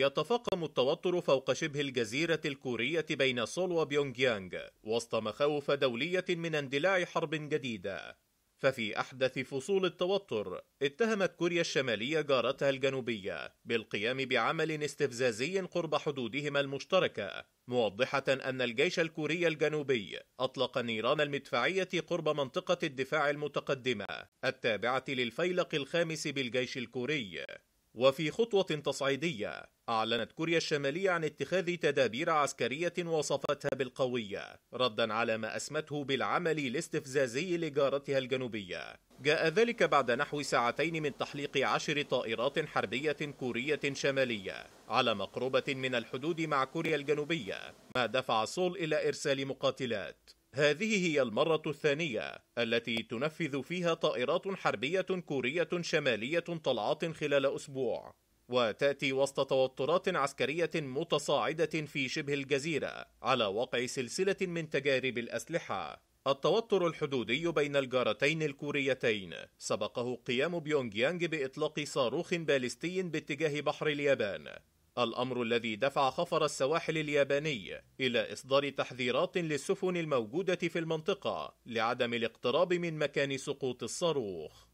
يتفاقم التوتر فوق شبه الجزيرة الكورية بين سول وبيونجيانغ وسط مخاوف دولية من اندلاع حرب جديدة ففي أحدث فصول التوتر اتهمت كوريا الشمالية جارتها الجنوبية بالقيام بعمل استفزازي قرب حدودهما المشتركة موضحة أن الجيش الكوري الجنوبي أطلق النيران المدفعية قرب منطقة الدفاع المتقدمة التابعة للفيلق الخامس بالجيش الكوري وفي خطوة تصعيدية أعلنت كوريا الشمالية عن اتخاذ تدابير عسكرية وصفتها بالقوية ردا على ما أسمته بالعمل الاستفزازي لجارتها الجنوبية جاء ذلك بعد نحو ساعتين من تحليق عشر طائرات حربية كورية شمالية على مقربة من الحدود مع كوريا الجنوبية ما دفع سول إلى إرسال مقاتلات هذه هي المرة الثانية التي تنفذ فيها طائرات حربية كورية شمالية طلعات خلال أسبوع وتأتي وسط توترات عسكرية متصاعدة في شبه الجزيرة على وقع سلسلة من تجارب الأسلحة التوتر الحدودي بين الجارتين الكوريتين سبقه قيام بيونجيانج بإطلاق صاروخ باليستي باتجاه بحر اليابان الأمر الذي دفع خفر السواحل الياباني إلى إصدار تحذيرات للسفن الموجودة في المنطقة لعدم الاقتراب من مكان سقوط الصاروخ